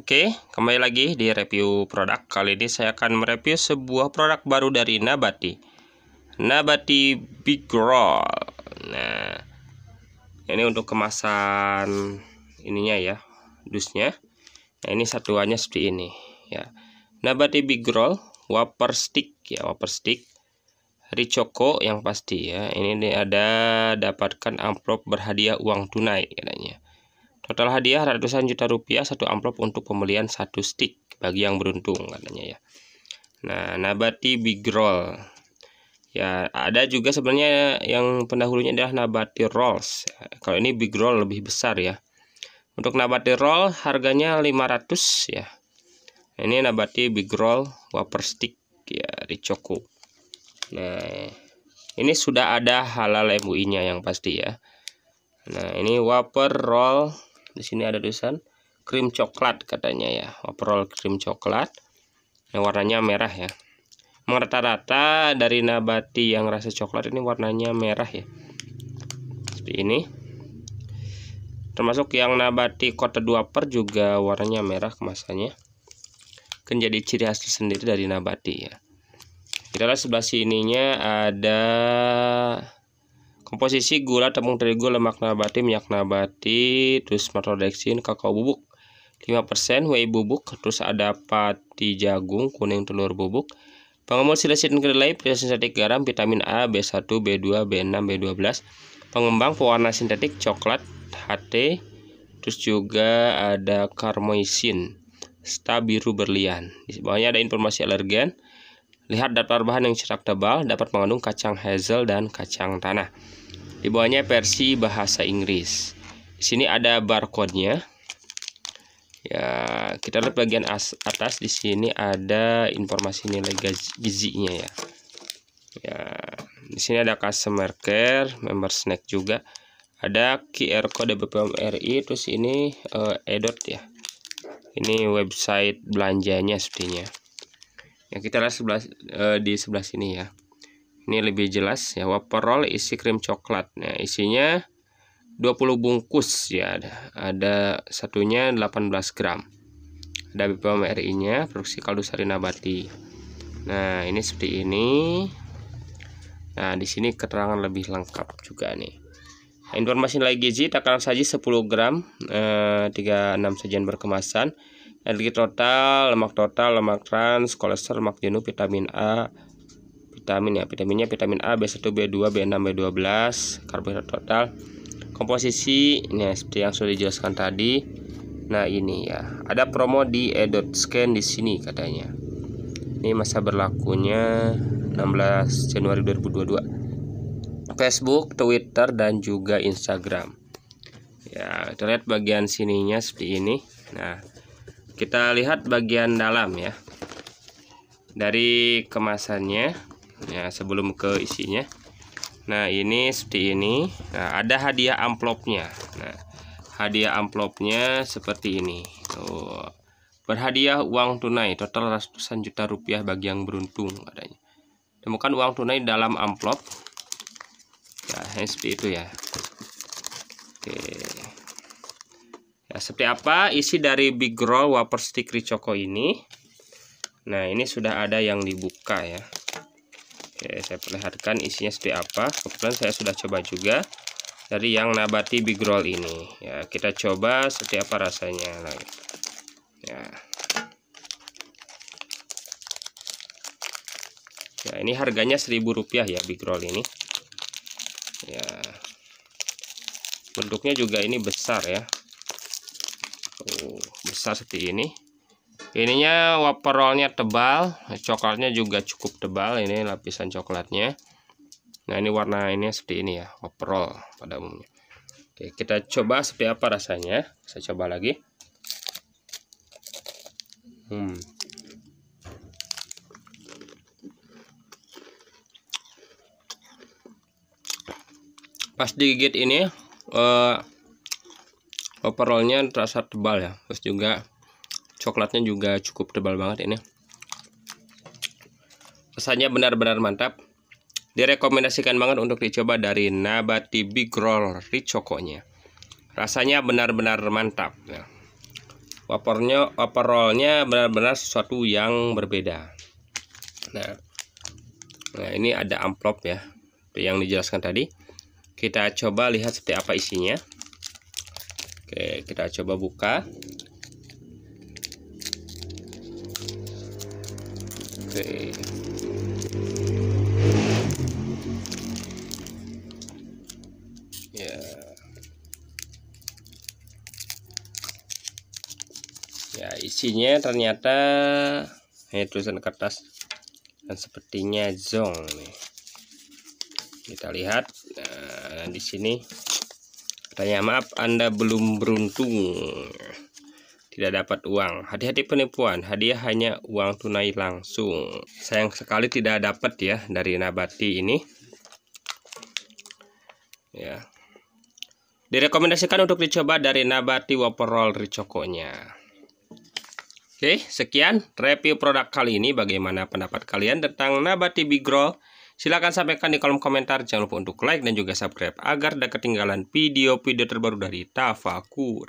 Oke, kembali lagi di review produk. Kali ini saya akan mereview sebuah produk baru dari Nabati. Nabati Big Roll. Nah, ini untuk kemasan ininya ya, dusnya. Nah, ini satuannya seperti ini ya. Nabati Big Roll, wafer stick ya, wafer stick. Ricoco yang pasti ya. Ini ada dapatkan amplop berhadiah uang tunai katanya. Total hadiah ratusan juta rupiah satu amplop untuk pembelian satu stick bagi yang beruntung katanya ya. Nah, Nabati Big Roll. Ya, ada juga sebenarnya yang pendahulunya adalah Nabati Rolls. Kalau ini Big Roll lebih besar ya. Untuk Nabati Roll harganya 500 ya. Ini Nabati Big Roll Wafer Stick ya di Choco. Nah, ini sudah ada halal MUI-nya yang pasti ya. Nah, ini wafer roll di sini ada tulisan krim coklat katanya ya overall krim coklat yang warnanya merah ya rata-rata dari nabati yang rasa coklat ini warnanya merah ya seperti ini termasuk yang nabati kota 2 per juga warnanya merah kemasannya kan jadi ciri khas sendiri dari nabati ya kita lihat sebelah sininya ada Komposisi gula tepung terigu lemak nabati minyak nabati terus maltodextrin kakao bubuk 5% whey bubuk terus ada pati jagung kuning telur bubuk Pengemul silasin kedelai, pria sintetik garam, vitamin A, B1, B2, B6, B12 Pengembang pewarna sintetik coklat, HT Terus juga ada karmoisin, stabiru berlian Di bawahnya ada informasi alergen Lihat daftar bahan yang cerak tebal dapat mengandung kacang hazel dan kacang tanah di bawahnya versi bahasa Inggris. Di sini ada barcode-nya. Ya, kita lihat bagian atas di sini ada informasi nilai gizinya ya. Ya, di sini ada customer care, member snack juga. Ada QR code BPOM RI terus ini uh, edot ya. Ini website belanjanya sepertinya. Ya, kita lihat sebelah uh, di sebelah sini ya ini lebih jelas ya wafer isi krim coklat nah isinya 20 bungkus ya ada satunya 18 gram ada BPOM RI nya produksi kaldu sari nabati nah ini seperti ini nah di sini keterangan lebih lengkap juga nih informasi nilai gizi takaran saji 10 gram eh, 36 sajian berkemasan energi total, lemak total, lemak trans, kolesterol, lemak jenuh, vitamin A, vitamin ya vitaminnya vitamin A B1 B2 B6 B12 karbohidrat total komposisi ini ya, seperti yang sudah dijelaskan tadi nah ini ya ada promo di edot scan di sini katanya ini masa berlakunya 16 Januari 2022 Facebook Twitter dan juga Instagram ya terlihat bagian sininya seperti ini nah kita lihat bagian dalam ya dari kemasannya ya sebelum ke isinya nah ini seperti ini nah, ada hadiah amplopnya nah hadiah amplopnya seperti ini tuh berhadiah uang tunai total ratusan juta rupiah bagi yang beruntung adanya temukan uang tunai dalam amplop ya seperti itu ya oke ya seperti apa isi dari big roll wafer stick choco ini nah ini sudah ada yang dibuka ya Oke, saya perlihatkan isinya seperti apa. Kebetulan saya sudah coba juga dari yang nabati big roll ini. Ya, kita coba seperti apa rasanya. Nah, ya. Ya, ini harganya seribu rupiah ya big roll ini. Ya. Bentuknya juga ini besar ya. Oh besar seperti ini ininya wafer rollnya tebal coklatnya juga cukup tebal ini lapisan coklatnya nah ini warna ini seperti ini ya waperol pada umumnya oke kita coba seperti apa rasanya saya coba lagi hmm pas digigit ini uh, eh, overallnya terasa tebal ya terus juga coklatnya juga cukup tebal banget ini rasanya benar-benar mantap direkomendasikan banget untuk dicoba dari Nabati Big Roll Ricokonya rasanya benar-benar mantap nah, wapornya wapor rollnya benar-benar sesuatu yang berbeda nah nah ini ada amplop ya yang dijelaskan tadi kita coba lihat seperti apa isinya oke kita coba buka okay. ya ya isinya ternyata ini tulisan kertas dan sepertinya zong nih kita lihat nah, di sini Tanya maaf anda belum beruntung tidak dapat uang. Hati-hati penipuan, hadiah hanya uang tunai langsung. Sayang sekali tidak dapat ya dari Nabati ini. Ya. Direkomendasikan untuk dicoba dari Nabati Waperol Ricokonya. Oke, sekian review produk kali ini. Bagaimana pendapat kalian tentang Nabati Bigro? Silahkan sampaikan di kolom komentar. Jangan lupa untuk like dan juga subscribe agar tidak ketinggalan video-video terbaru dari Tafakur.